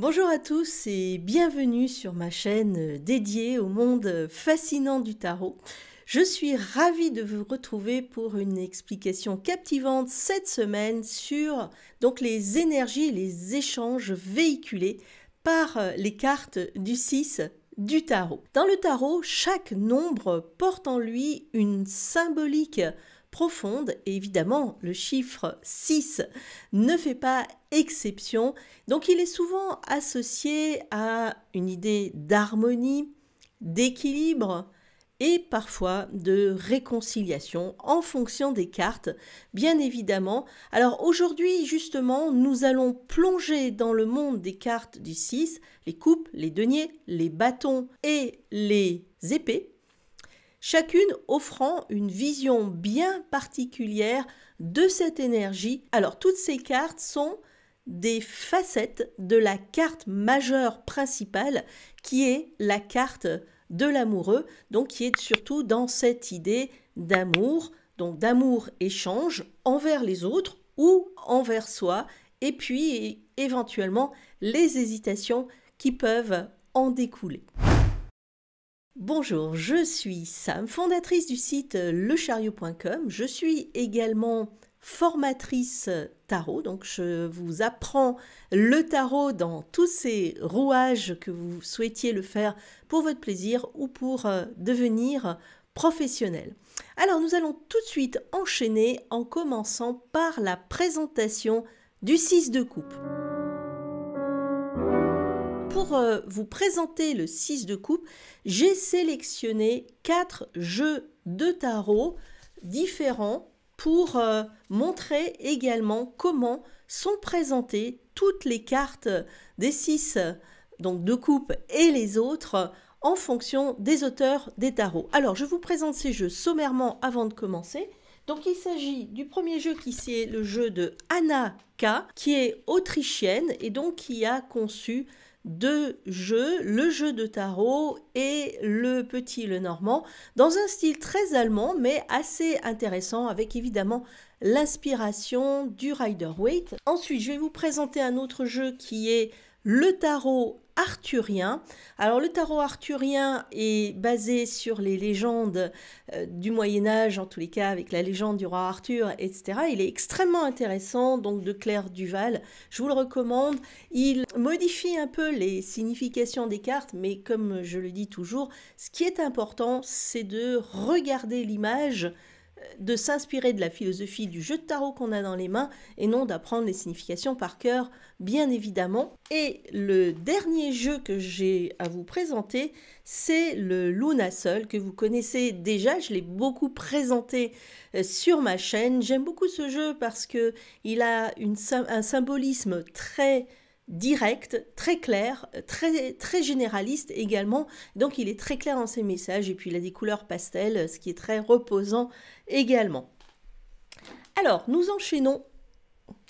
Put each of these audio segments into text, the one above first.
Bonjour à tous et bienvenue sur ma chaîne dédiée au monde fascinant du tarot. Je suis ravie de vous retrouver pour une explication captivante cette semaine sur donc les énergies, et les échanges véhiculés par les cartes du 6 du tarot. Dans le tarot, chaque nombre porte en lui une symbolique profonde. Et évidemment, le chiffre 6 ne fait pas exception. Donc il est souvent associé à une idée d'harmonie, d'équilibre et parfois de réconciliation en fonction des cartes, bien évidemment. Alors aujourd'hui, justement, nous allons plonger dans le monde des cartes du 6, les coupes, les deniers, les bâtons et les épées chacune offrant une vision bien particulière de cette énergie. Alors toutes ces cartes sont des facettes de la carte majeure principale qui est la carte de l'amoureux, donc qui est surtout dans cette idée d'amour, donc d'amour échange envers les autres ou envers soi, et puis éventuellement les hésitations qui peuvent en découler. Bonjour, je suis Sam, fondatrice du site lechariot.com. Je suis également formatrice tarot, donc je vous apprends le tarot dans tous ses rouages que vous souhaitiez le faire pour votre plaisir ou pour euh, devenir professionnel. Alors nous allons tout de suite enchaîner en commençant par la présentation du 6 de coupe pour euh, vous présenter le 6 de coupe, j'ai sélectionné 4 jeux de tarot différents pour euh, montrer également comment sont présentées toutes les cartes des 6, donc de coupe et les autres, en fonction des auteurs des tarots. Alors, je vous présente ces jeux sommairement avant de commencer. Donc il s'agit du premier jeu qui c'est le jeu de Anna K, qui est autrichienne et donc qui a conçu deux jeux, le jeu de tarot et le petit le normand, dans un style très allemand mais assez intéressant avec évidemment l'inspiration du Rider Waite. Ensuite, je vais vous présenter un autre jeu qui est le tarot arthurien. Alors le tarot arthurien est basé sur les légendes euh, du Moyen Âge, en tous les cas avec la légende du roi Arthur, etc. Il est extrêmement intéressant, donc de Claire Duval. Je vous le recommande. Il modifie un peu les significations des cartes, mais comme je le dis toujours, ce qui est important, c'est de regarder l'image de s'inspirer de la philosophie du jeu de tarot qu'on a dans les mains et non d'apprendre les significations par cœur, bien évidemment. Et le dernier jeu que j'ai à vous présenter, c'est le Luna Sol que vous connaissez déjà, je l'ai beaucoup présenté euh, sur ma chaîne. J'aime beaucoup ce jeu parce que il a un symbolisme très direct, très clair, très, très généraliste également. Donc il est très clair dans ses messages et puis il a des couleurs pastel, ce qui est très reposant également. Alors nous enchaînons.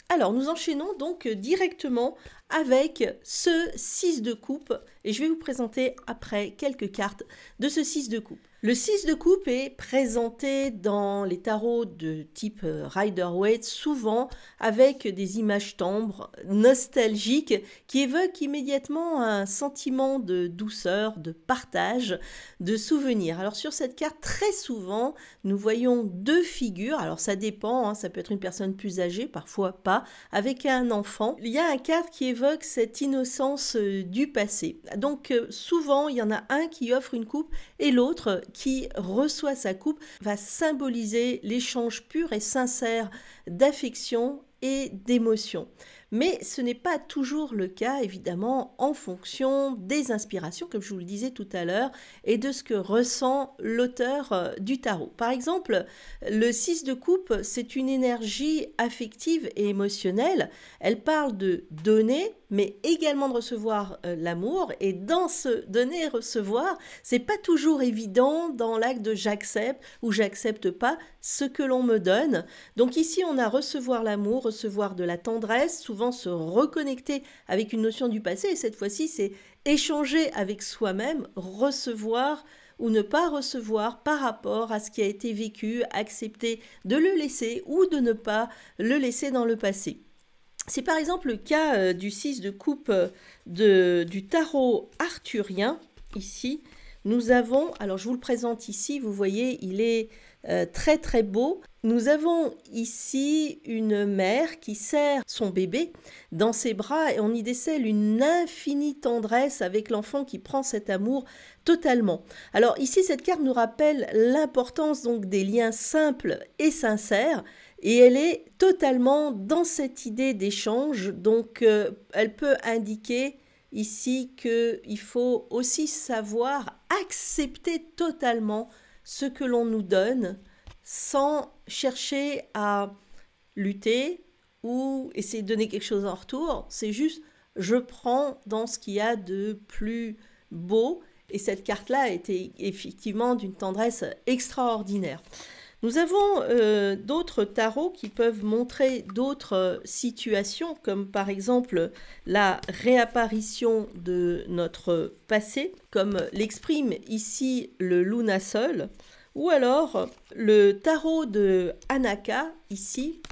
Alors nous enchaînons donc directement avec ce 6 de coupe. Et je vais vous présenter après quelques cartes de ce 6 de coupe. Le 6 de coupe est présenté dans les tarots de type Rider-Waite souvent avec des images tendres, nostalgiques, qui évoquent immédiatement un sentiment de douceur, de partage, de souvenir. Alors sur cette carte, très souvent, nous voyons deux figures, alors ça dépend, hein, ça peut être une personne plus âgée, parfois pas, avec un enfant. Il y a un cadre qui évoque cette innocence euh, du passé. Donc euh, souvent, il y en a un qui offre une coupe et l'autre qui reçoit sa coupe va symboliser l'échange pur et sincère d'affection et d'émotion. Mais ce n'est pas toujours le cas, évidemment, en fonction des inspirations, comme je vous le disais tout à l'heure, et de ce que ressent l'auteur euh, du tarot. Par exemple, le 6 de coupe, c'est une énergie affective et émotionnelle. Elle parle de donner, mais également de recevoir euh, l'amour. Et dans ce donner et recevoir, c'est pas toujours évident dans l'acte de j'accepte ou j'accepte pas ce que l'on me donne. Donc ici, on a recevoir l'amour, recevoir de la tendresse, souvent se reconnecter avec une notion du passé. Et cette fois-ci, c'est échanger avec soi-même, recevoir ou ne pas recevoir par rapport à ce qui a été vécu, accepter de le laisser ou de ne pas le laisser dans le passé. C'est par exemple le cas euh, du 6 de coupe euh, de, du tarot arthurien. Ici, nous avons, alors je vous le présente ici, vous voyez, il est euh, très très beau. Nous avons ici une mère qui serre son bébé dans ses bras et on y décèle une infinie tendresse avec l'enfant qui prend cet amour totalement. Alors ici cette carte nous rappelle l'importance donc des liens simples et sincères et elle est totalement dans cette idée d'échange, donc euh, elle peut indiquer ici qu'il faut aussi savoir accepter totalement ce que l'on nous donne sans chercher à lutter ou essayer de donner quelque chose en retour. C'est juste je prends dans ce qu'il y a de plus beau. Et cette carte-là était effectivement d'une tendresse extraordinaire. Nous avons euh, d'autres tarots qui peuvent montrer d'autres euh, situations, comme par exemple la réapparition de notre passé, comme l'exprime ici le Luna Sol, ou alors le tarot de Anaka, ici.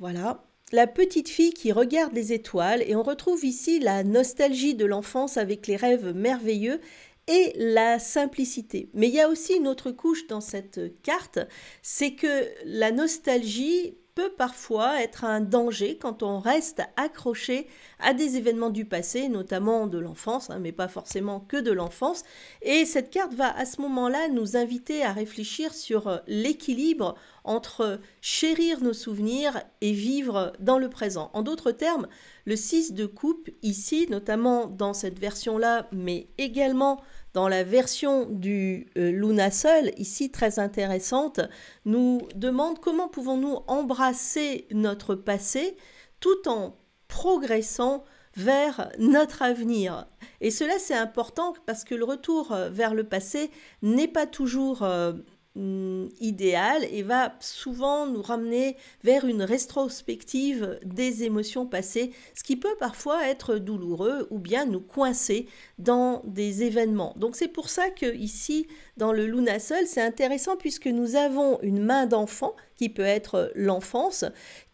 Voilà, la petite fille qui regarde les étoiles et on retrouve ici la nostalgie de l'enfance avec les rêves merveilleux et la simplicité. Mais il y a aussi une autre couche dans cette carte, c'est que la nostalgie peut parfois être un danger quand on reste accroché à des événements du passé, notamment de l'enfance, hein, mais pas forcément que de l'enfance. Et cette carte va à ce moment-là nous inviter à réfléchir sur euh, l'équilibre entre chérir nos souvenirs et vivre dans le présent. En d'autres termes, le 6 de coupe, ici, notamment dans cette version-là, mais également dans la version du euh, Luna SOL, ici très intéressante, nous demande comment pouvons-nous embrasser notre passé tout en progressant vers notre avenir. Et cela, c'est important parce que le retour euh, vers le passé n'est pas toujours euh, Mm, idéal et va souvent nous ramener vers une rétrospective des émotions passées, ce qui peut parfois être douloureux ou bien nous coincer dans des événements. Donc c'est pour ça que ici dans le Luna seul c'est intéressant puisque nous avons une main d'enfant qui peut être l'enfance,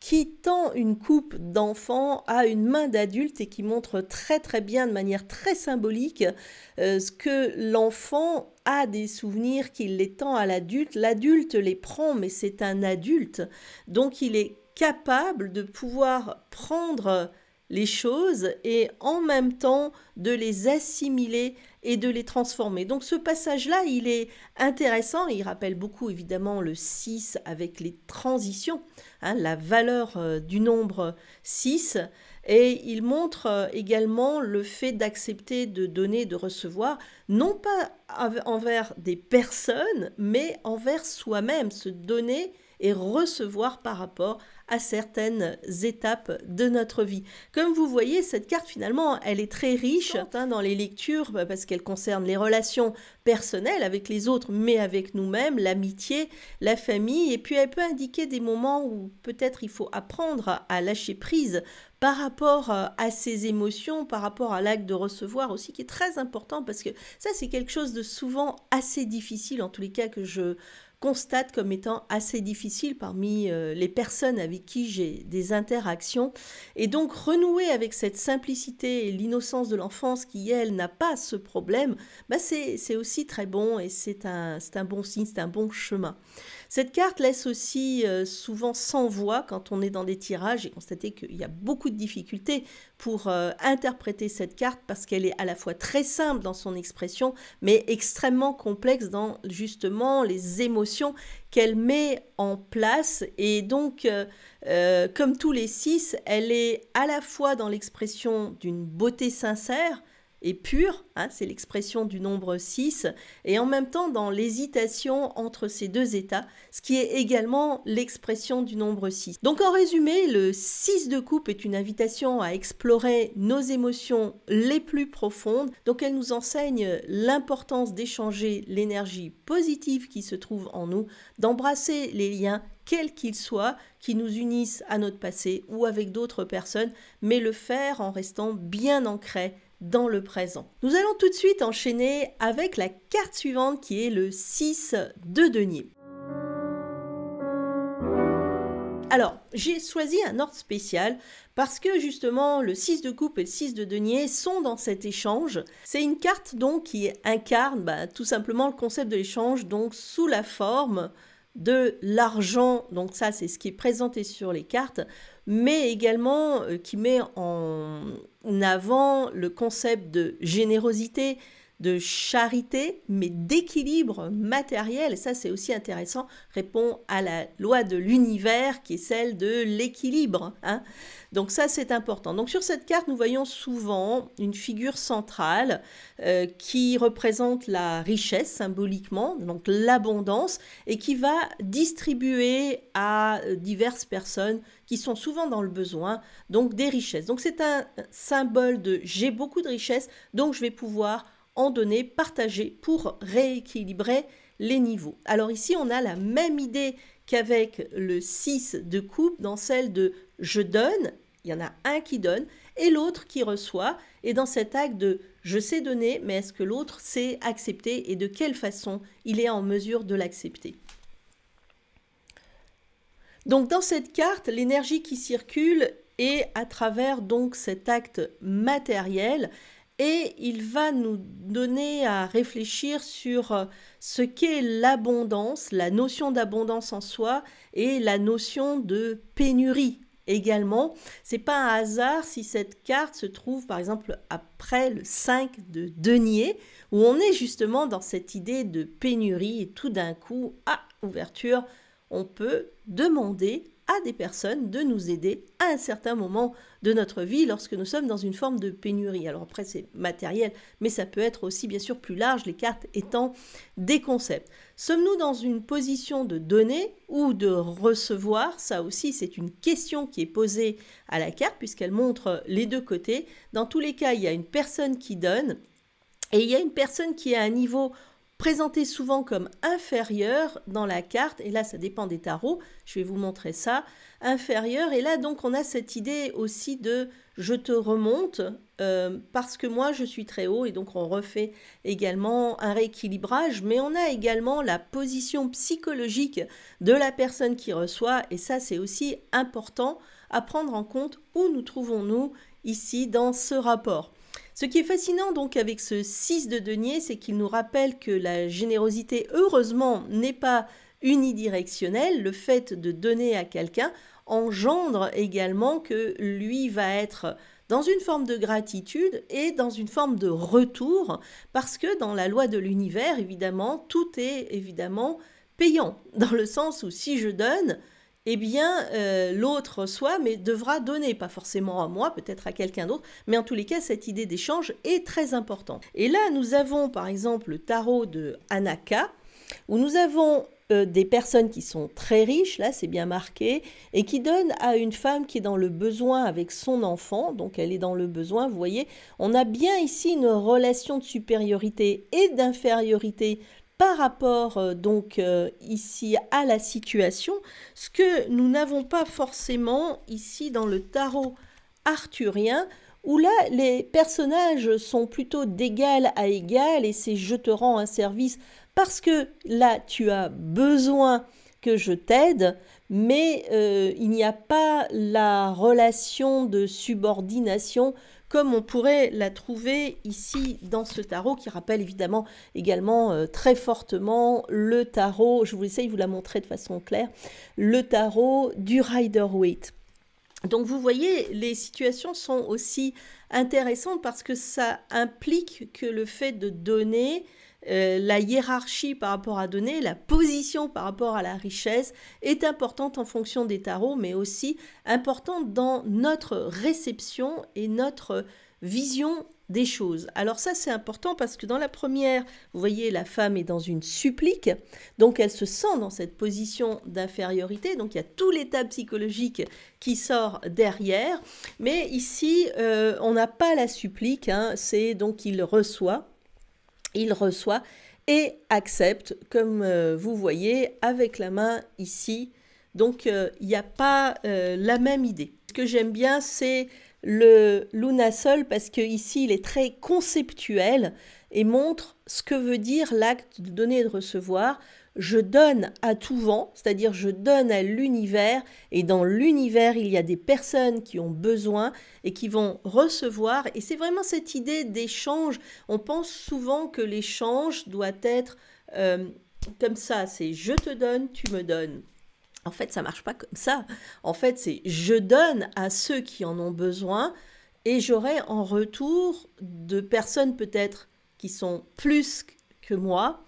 qui tend une coupe d'enfant à une main d'adulte et qui montre très très bien de manière très symbolique euh, ce que l'enfant a des souvenirs qu'il les tend à l'adulte. L'adulte les prend, mais c'est un adulte, donc il est capable de pouvoir prendre les choses et en même temps de les assimiler et de les transformer. Donc ce passage-là, il est intéressant, il rappelle beaucoup évidemment le 6 avec les transitions, hein, la valeur euh, du nombre 6, et il montre euh, également le fait d'accepter de donner, de recevoir, non pas envers des personnes, mais envers soi-même, se donner et recevoir par rapport certaines étapes de notre vie. Comme vous voyez, cette carte finalement, elle est très riche hein, dans les lectures bah, parce qu'elle concerne les relations personnelles avec les autres, mais avec nous-mêmes, l'amitié, la famille, et puis elle peut indiquer des moments où peut-être il faut apprendre à lâcher prise par rapport euh, à ses émotions, par rapport à l'acte de recevoir aussi, qui est très important parce que ça, c'est quelque chose de souvent assez difficile, en tous les cas, que je constate comme étant assez difficile parmi euh, les personnes avec qui j'ai des interactions. Et donc renouer avec cette simplicité et l'innocence de l'enfance qui, elle, n'a pas ce problème, bah c'est aussi très bon et c'est un, un bon signe, c'est un bon chemin. Cette carte laisse aussi euh, souvent sans voix quand on est dans des tirages. et constater qu'il y a beaucoup de difficultés pour euh, interpréter cette carte parce qu'elle est à la fois très simple dans son expression, mais extrêmement complexe dans justement les émotions qu'elle met en place. Et donc, euh, euh, comme tous les six, elle est à la fois dans l'expression d'une beauté sincère, et pur, hein, c'est l'expression du nombre 6, et en même temps dans l'hésitation entre ces deux états, ce qui est également l'expression du nombre 6. Donc en résumé, le 6 de coupe est une invitation à explorer nos émotions les plus profondes, donc elle nous enseigne l'importance d'échanger l'énergie positive qui se trouve en nous, d'embrasser les liens quels qu'ils soient, qui nous unissent à notre passé ou avec d'autres personnes, mais le faire en restant bien ancré dans le présent. Nous allons tout de suite enchaîner avec la carte suivante qui est le 6 de denier. Alors, j'ai choisi un ordre spécial parce que justement le 6 de coupe et le 6 de denier sont dans cet échange. C'est une carte donc qui incarne bah, tout simplement le concept de l'échange donc sous la forme de l'argent, donc ça c'est ce qui est présenté sur les cartes, mais également euh, qui met en avant le concept de générosité, de charité, mais d'équilibre matériel. Et ça, c'est aussi intéressant, répond à la loi de l'univers qui est celle de l'équilibre. Hein. Donc ça, c'est important. Donc sur cette carte, nous voyons souvent une figure centrale euh, qui représente la richesse symboliquement, donc l'abondance, et qui va distribuer à diverses personnes qui sont souvent dans le besoin, donc des richesses. Donc c'est un symbole de j'ai beaucoup de richesses, donc je vais pouvoir en données pour rééquilibrer les niveaux. Alors ici, on a la même idée qu'avec le 6 de coupe, dans celle de je donne, il y en a un qui donne et l'autre qui reçoit. Et dans cet acte de je sais donner, mais est-ce que l'autre sait accepter et de quelle façon il est en mesure de l'accepter Donc dans cette carte, l'énergie qui circule est à travers donc cet acte matériel, et il va nous donner à réfléchir sur euh, ce qu'est l'abondance, la notion d'abondance en soi et la notion de pénurie également. C'est pas un hasard si cette carte se trouve par exemple après le 5 de denier où on est justement dans cette idée de pénurie et tout d'un coup, à ouverture, on peut demander des personnes de nous aider à un certain moment de notre vie lorsque nous sommes dans une forme de pénurie. Alors après c'est matériel, mais ça peut être aussi bien sûr plus large, les cartes étant des concepts. Sommes-nous dans une position de donner ou de recevoir Ça aussi c'est une question qui est posée à la carte puisqu'elle montre les deux côtés. Dans tous les cas, il y a une personne qui donne et il y a une personne qui est à un niveau présenté souvent comme inférieur dans la carte, et là ça dépend des tarots, je vais vous montrer ça, inférieur, et là donc on a cette idée aussi de je te remonte euh, parce que moi je suis très haut, et donc on refait également un rééquilibrage, mais on a également la position psychologique de la personne qui reçoit, et ça c'est aussi important à prendre en compte où nous trouvons-nous ici dans ce rapport. Ce qui est fascinant donc avec ce 6 de denier, c'est qu'il nous rappelle que la générosité, heureusement, n'est pas unidirectionnelle. Le fait de donner à quelqu'un engendre également que lui va être dans une forme de gratitude et dans une forme de retour, parce que dans la loi de l'univers, évidemment, tout est évidemment payant, dans le sens où si je donne, eh bien, euh, l'autre soit, mais devra donner, pas forcément à moi, peut-être à quelqu'un d'autre, mais en tous les cas, cette idée d'échange est très importante. Et là, nous avons par exemple le tarot de Anaka, où nous avons euh, des personnes qui sont très riches, là c'est bien marqué, et qui donnent à une femme qui est dans le besoin avec son enfant, donc elle est dans le besoin, vous voyez, on a bien ici une relation de supériorité et d'infériorité par rapport euh, donc euh, ici à la situation, ce que nous n'avons pas forcément ici dans le tarot arthurien, où là les personnages sont plutôt d'égal à égal et c'est je te rends un service parce que là tu as besoin que je t'aide, mais euh, il n'y a pas la relation de subordination comme on pourrait la trouver ici dans ce tarot, qui rappelle évidemment également euh, très fortement le tarot, je vous essaye de vous la montrer de façon claire, le tarot du Rider-Waite. Donc vous voyez, les situations sont aussi intéressantes parce que ça implique que le fait de donner euh, la hiérarchie par rapport à donner, la position par rapport à la richesse est importante en fonction des tarots, mais aussi importante dans notre réception et notre vision des choses. Alors ça c'est important parce que dans la première, vous voyez la femme est dans une supplique, donc elle se sent dans cette position d'infériorité, donc il y a tout l'état psychologique qui sort derrière, mais ici euh, on n'a pas la supplique, hein, c'est donc il reçoit, il reçoit et accepte, comme euh, vous voyez, avec la main ici. Donc, euh, il n'y a pas euh, la même idée. Ce que j'aime bien, c'est le Luna Sol parce que il est très conceptuel et montre ce que veut dire l'acte de donner et de recevoir, je donne à tout vent, c'est-à-dire je donne à l'univers, et dans l'univers, il y a des personnes qui ont besoin et qui vont recevoir, et c'est vraiment cette idée d'échange. On pense souvent que l'échange doit être euh, comme ça, c'est je te donne, tu me donnes. En fait, ça ne marche pas comme ça. En fait, c'est je donne à ceux qui en ont besoin, et j'aurai en retour de personnes peut-être qui sont plus que moi,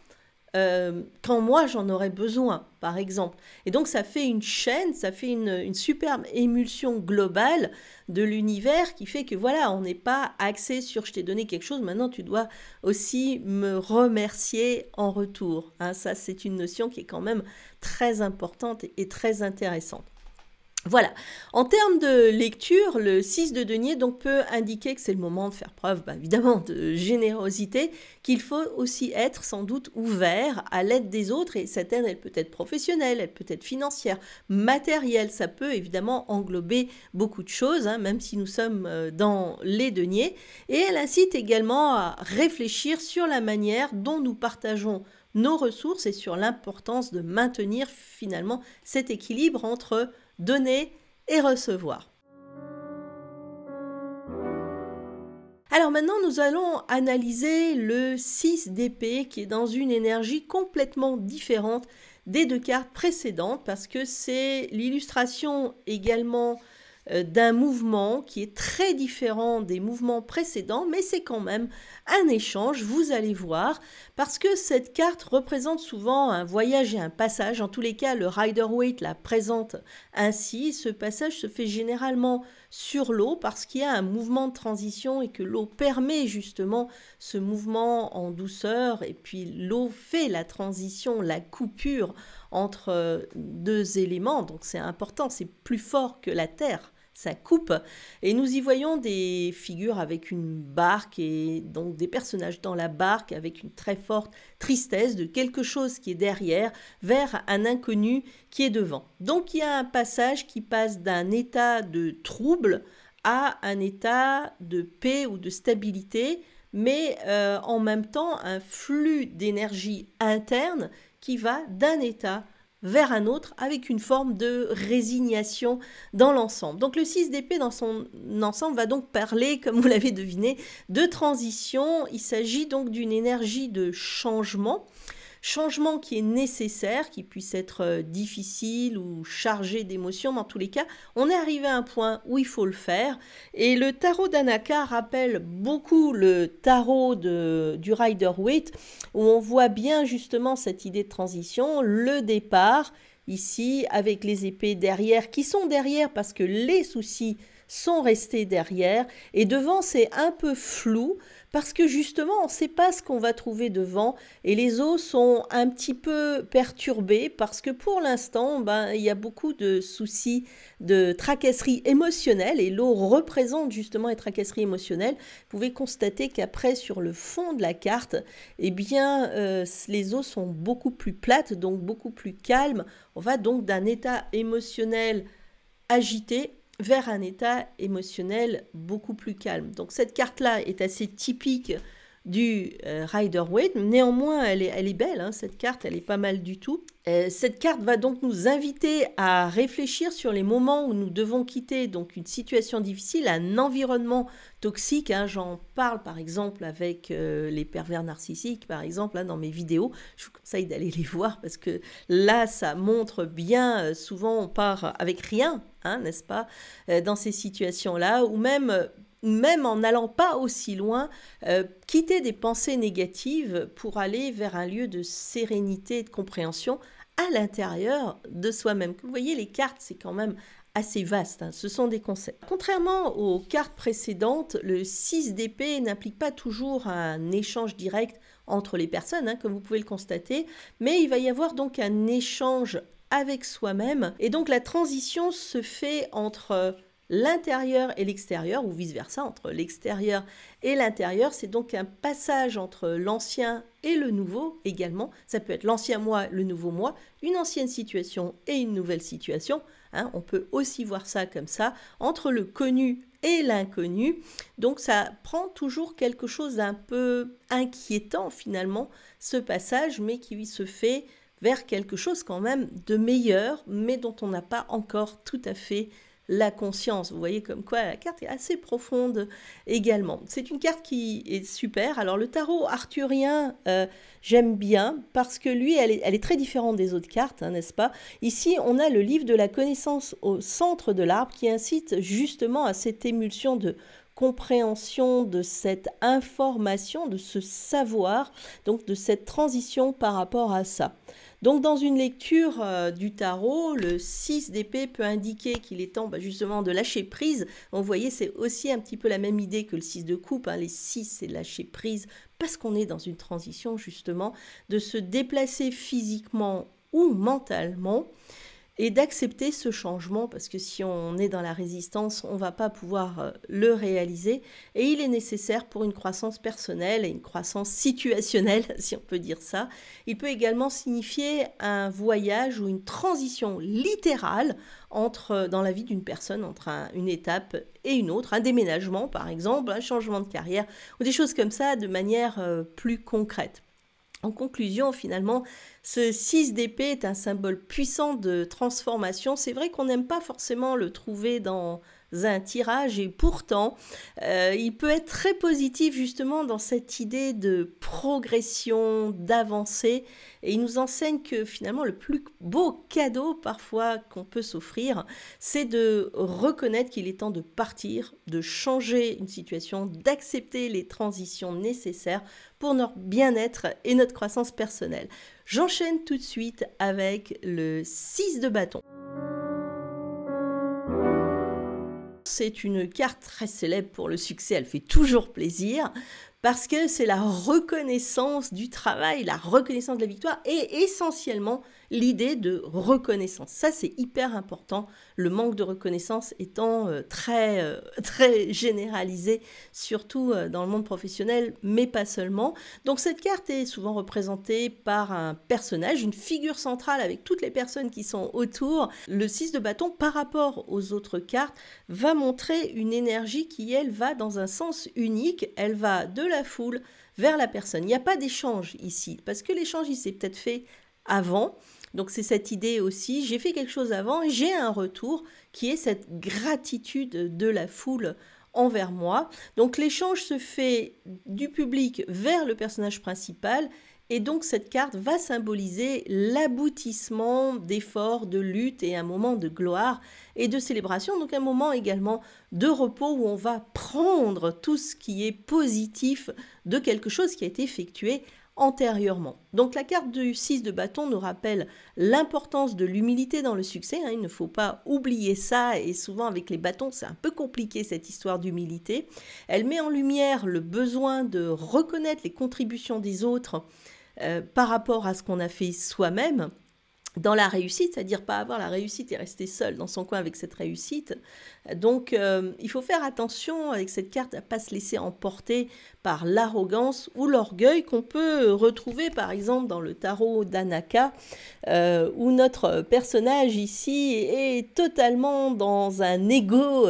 euh, quand moi j'en aurais besoin, par exemple. Et donc ça fait une chaîne, ça fait une, superbe émulsion globale de l'univers qui fait que voilà, on n'est pas axé sur je t'ai donné quelque chose, maintenant tu dois aussi me remercier en retour. Hein, ça c'est une notion qui est quand même très importante et très intéressante. Voilà. En termes de lecture, le 6 de denier donc, peut indiquer que c'est le moment de faire preuve, bah, évidemment, de générosité, qu'il faut aussi être sans doute ouvert à l'aide des autres. Et cette aide, elle peut être professionnelle, elle peut être financière, matérielle. Ça peut évidemment englober beaucoup de choses, hein, même si nous sommes euh, dans les deniers. Et elle incite également à réfléchir sur la manière dont nous partageons nos ressources et sur l'importance de maintenir finalement cet équilibre entre donner et recevoir. Alors maintenant, nous allons analyser le 6 d'épée qui est dans une énergie complètement différente des deux cartes précédentes parce que c'est l'illustration également euh, d'un mouvement qui est très différent des mouvements précédents, mais c'est quand même un échange, vous allez voir, parce que cette carte représente souvent un voyage et un passage. En tous les cas, le Rider-Waite la présente ainsi. Ce passage se fait généralement sur l'eau parce qu'il y a un mouvement de transition et que l'eau permet justement ce mouvement en douceur et puis l'eau fait la transition, la coupure entre euh, deux éléments. Donc c'est important, c'est plus fort que la terre ça coupe. Et nous y voyons des figures avec une barque et donc des personnages dans la barque avec une très forte tristesse de quelque chose qui est derrière vers un inconnu qui est devant. Donc il y a un passage qui passe d'un état de trouble à un état de paix ou de stabilité, mais euh, en même temps un flux d'énergie interne qui va d'un état vers un autre avec une forme de résignation dans l'ensemble. Donc le 6 d'épée dans son ensemble va donc parler, comme vous l'avez deviné, de transition. Il s'agit donc d'une énergie de changement Changement qui est nécessaire, qui puisse être euh, difficile ou chargé d'émotions, mais en tous les cas, on est arrivé à un point où il faut le faire. Et le tarot d'Anaka rappelle beaucoup le tarot de, du Rider Waite, où on voit bien justement cette idée de transition, le départ, ici, avec les épées derrière, qui sont derrière parce que les soucis sont restés derrière, et devant c'est un peu flou, parce que justement, on ne sait pas ce qu'on va trouver devant et les eaux sont un petit peu perturbées parce que pour l'instant, ben, il y a beaucoup de soucis de tracasserie émotionnelle et l'eau représente justement les tracasseries émotionnelles. Vous pouvez constater qu'après, sur le fond de la carte, eh bien, euh, les eaux sont beaucoup plus plates, donc beaucoup plus calmes. On va donc d'un état émotionnel agité vers un état émotionnel beaucoup plus calme. Donc cette carte-là est assez typique du euh, Rider-Waite. Néanmoins, elle est, belle, hein, cette carte, elle est pas mal du tout. Euh, cette carte va donc nous inviter à réfléchir sur les moments où nous devons quitter donc une situation difficile, un environnement toxique. Hein. J'en parle par exemple avec euh, les pervers narcissiques, par exemple, hein, dans mes vidéos. Je vous conseille d'aller les voir parce que là, ça montre bien, souvent on part avec rien, n'est-ce pas, dans ces situations-là, ou même même en n'allant pas aussi loin, euh, quitter des pensées négatives pour aller vers un lieu de sérénité et de compréhension à l'intérieur de soi-même. Vous voyez, les cartes, c'est quand même assez vaste. Hein. Ce sont des concepts. Contrairement aux cartes précédentes, le 6 d'épée n'implique pas toujours un échange direct entre les personnes, hein, comme vous pouvez le constater, mais il va y avoir donc un échange avec soi-même. Et donc la transition se fait entre l'intérieur et l'extérieur, ou vice-versa, entre l'extérieur et l'intérieur. C'est donc un passage entre l'ancien et le nouveau également. Ça peut être l'ancien moi, le nouveau moi, une ancienne situation et une nouvelle situation. Hein. on peut aussi voir ça comme ça, entre le connu et l'inconnu. Donc ça prend toujours quelque chose d'un peu inquiétant finalement, ce passage, mais qui se fait vers quelque chose quand même de meilleur, mais dont on n'a pas encore tout à fait la conscience. Vous voyez comme quoi la carte est assez profonde également. C'est une carte qui est super. Alors le tarot arthurien, euh, j'aime bien parce que lui, elle est, très différente des autres cartes, hein, n'est-ce pas Ici, on a le livre de la connaissance au centre de l'arbre qui incite justement à cette émulsion de compréhension de cette information, de ce savoir, donc de cette transition par rapport à ça. Donc dans une lecture euh, du tarot, le 6 d'épée peut indiquer qu'il est temps bah, justement de lâcher prise. On voyez, c'est aussi un petit peu la même idée que le 6 de coupe. Hein. Les 6, c'est lâcher prise parce qu'on est dans une transition justement de se déplacer physiquement ou mentalement et d'accepter ce changement parce que si on est dans la résistance, on ne va pas pouvoir euh, le réaliser et il est nécessaire pour une croissance personnelle et une croissance situationnelle, si on peut dire ça. Il peut également signifier un voyage ou une transition littérale entre euh, dans la vie d'une personne entre une étape et une autre, un déménagement par exemple, un changement de carrière ou des choses comme ça de manière euh, plus concrète. En conclusion, finalement, ce 6 d'épée est un symbole puissant de transformation. C'est vrai qu'on n'aime pas forcément le trouver dans un tirage et pourtant euh, il peut être très positif justement dans cette idée de progression, d'avancer et il nous enseigne que finalement le plus beau cadeau parfois qu'on peut s'offrir c'est de reconnaître qu'il est temps de partir, de changer une situation, d'accepter les transitions nécessaires pour notre bien-être et notre croissance personnelle. J'enchaîne tout de suite avec le 6 de bâton c'est une carte très célèbre pour le succès, elle fait toujours plaisir parce que c'est la reconnaissance du travail, la reconnaissance de la victoire et essentiellement l'idée de reconnaissance. Ça, c'est hyper important, le manque de reconnaissance étant euh, très, euh, très généralisé, surtout euh, dans le monde professionnel, mais pas seulement. Donc cette carte est souvent représentée par un personnage, une figure centrale avec toutes les personnes qui sont autour. Le 6 de bâton, par rapport aux autres cartes, va montrer une énergie qui, elle, va dans un sens unique, elle va de la foule vers la personne. Il n'y a pas d'échange ici, parce que l'échange, il s'est peut-être fait avant. Donc c'est cette idée aussi, j'ai fait quelque chose avant, j'ai un retour, qui est cette gratitude de la foule envers moi. Donc l'échange se fait du public vers le personnage principal et donc cette carte va symboliser l'aboutissement d'efforts, de lutte et un moment de gloire et de célébration, donc un moment également de repos où on va prendre tout ce qui est positif de quelque chose qui a été effectué antérieurement. Donc la carte du 6 de bâton nous rappelle l'importance de l'humilité dans le succès, hein. il ne faut pas oublier ça, et souvent avec les bâtons c'est un peu compliqué cette histoire d'humilité. Elle met en lumière le besoin de reconnaître les contributions des autres euh, par rapport à ce qu'on a fait soi-même dans la réussite, c'est-à-dire pas avoir la réussite et rester seul dans son coin avec cette réussite. Donc euh, il faut faire attention avec cette carte à pas se laisser emporter par l'arrogance ou l'orgueil qu'on peut retrouver par exemple dans le tarot d'Anaka euh, où notre personnage ici est totalement dans un ego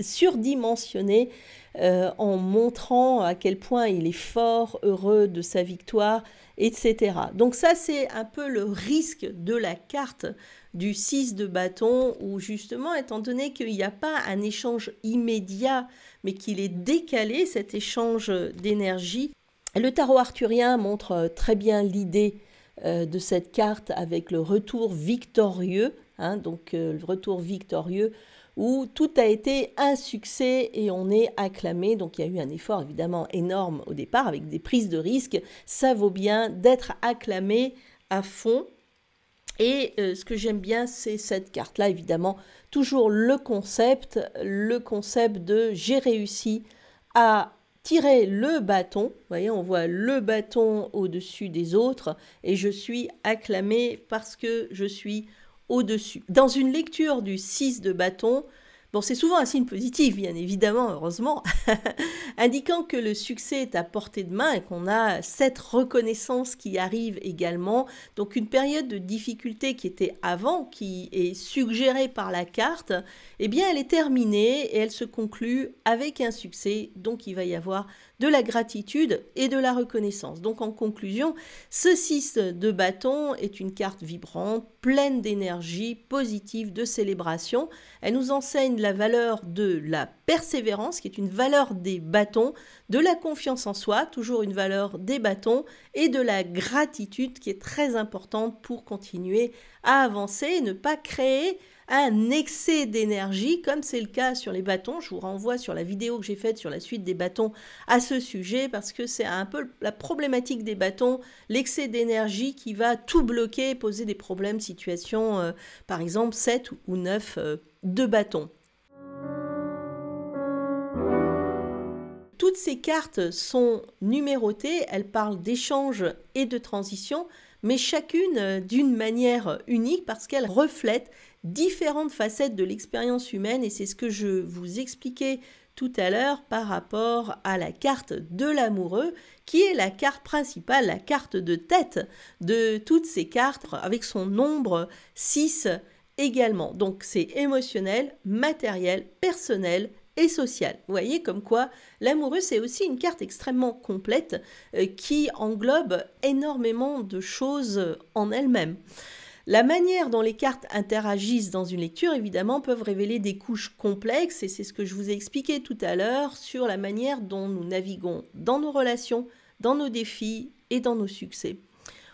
surdimensionné euh, en montrant à quel point il est fort, heureux de sa victoire, etc. Donc ça, c'est un peu le risque de la carte du 6 de bâton, où justement, étant donné qu'il n'y a pas un échange immédiat, mais qu'il est décalé, cet échange d'énergie, le tarot arthurien montre euh, très bien l'idée euh, de cette carte avec le retour victorieux, hein, donc le retour victorieux où tout a été un succès et on est acclamé. Donc il y a eu un effort évidemment énorme au départ avec des prises de risques. Ça vaut bien d'être acclamé à fond. Et euh, ce que j'aime bien, c'est cette carte-là, évidemment, toujours le concept, le concept de j'ai réussi à tirer le bâton. Vous voyez, on voit le bâton au-dessus des autres et je suis acclamé parce que je suis au-dessus. Dans une lecture du 6 de bâton, Bon, c'est souvent un signe positif, bien évidemment, heureusement, indiquant que le succès est à portée de main et qu'on a cette reconnaissance qui arrive également. Donc une période de difficulté qui était avant, qui est suggérée par la carte, eh bien elle est terminée et elle se conclut avec un succès. Donc il va y avoir de la gratitude et de la reconnaissance. Donc en conclusion, ce 6 de bâton est une carte vibrante, pleine d'énergie, positive, de célébration. Elle nous enseigne la valeur de la persévérance, qui est une valeur des bâtons, de la confiance en soi, toujours une valeur des bâtons, et de la gratitude, qui est très importante pour continuer à avancer et ne pas créer un excès d'énergie, comme c'est le cas sur les bâtons. Je vous renvoie sur la vidéo que j'ai faite sur la suite des bâtons à ce sujet, parce que c'est un peu la problématique des bâtons, l'excès d'énergie qui va tout bloquer, poser des problèmes, situations euh, par exemple, 7 ou 9 euh, de bâtons. Toutes ces cartes sont numérotées, elles parlent d'échange et de transition, mais chacune euh, d'une manière unique parce qu'elles reflètent différentes facettes de l'expérience humaine et c'est ce que je vous expliquais tout à l'heure par rapport à la carte de l'amoureux, qui est la carte principale, la carte de tête de toutes ces cartes, avec son nombre 6 également. Donc c'est émotionnel, matériel, personnel, et sociale. Vous voyez comme quoi l'amoureux, c'est aussi une carte extrêmement complète euh, qui englobe énormément de choses en elle-même. La manière dont les cartes interagissent dans une lecture, évidemment, peuvent révéler des couches complexes, et c'est ce que je vous ai expliqué tout à l'heure sur la manière dont nous naviguons dans nos relations, dans nos défis et dans nos succès.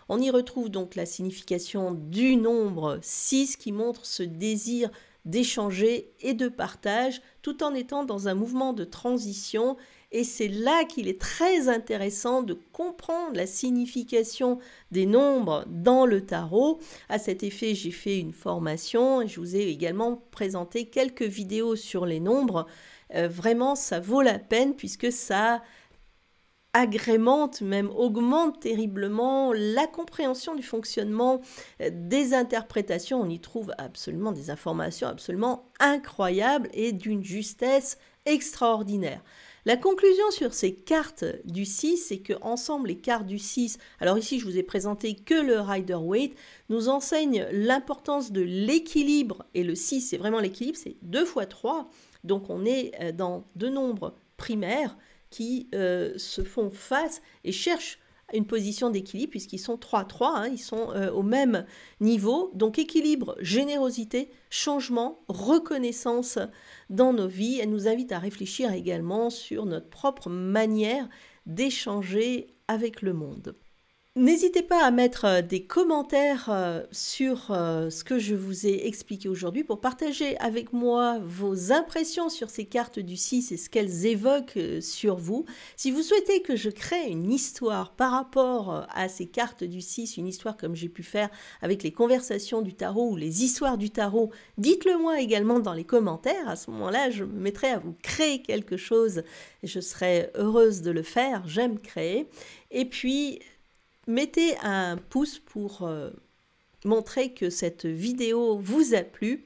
On y retrouve donc la signification du nombre 6 qui montre ce désir d'échanger et de partage, tout en étant dans un mouvement de transition. Et c'est là qu'il est très intéressant de comprendre la signification des nombres dans le tarot. À cet effet, j'ai fait une formation et je vous ai également présenté quelques vidéos sur les nombres. Euh, vraiment, ça vaut la peine puisque ça agrémente, même augmente terriblement la compréhension du fonctionnement euh, des interprétations. On y trouve absolument des informations absolument incroyables et d'une justesse extraordinaire. La conclusion sur ces cartes du 6, c'est que ensemble les cartes du 6, alors ici je vous ai présenté que le rider Weight nous enseigne l'importance de l'équilibre, et le 6 c'est vraiment l'équilibre, c'est 2 fois 3, donc on est euh, dans deux nombres primaires, qui euh, se font face et cherchent une position d'équilibre puisqu'ils sont 3-3, hein, ils sont euh, au même niveau. Donc équilibre, générosité, changement, reconnaissance dans nos vies. Elle nous invite à réfléchir également sur notre propre manière d'échanger avec le monde. N'hésitez pas à mettre euh, des commentaires euh, sur euh, ce que je vous ai expliqué aujourd'hui pour partager avec moi vos impressions sur ces cartes du 6 et ce qu'elles évoquent sur vous. Si vous souhaitez que je crée une histoire par rapport à ces cartes du 6, une histoire comme j'ai pu faire avec les conversations du tarot ou les histoires du tarot, dites-le moi également dans les commentaires. À ce moment-là, je me mettrai à vous créer quelque chose et je serai heureuse de le faire. J'aime créer. Et puis, Mettez un pouce pour euh, montrer que cette vidéo vous a plu.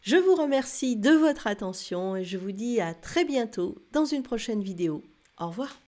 Je vous remercie de votre attention et je vous dis à très bientôt dans une prochaine vidéo. Au revoir.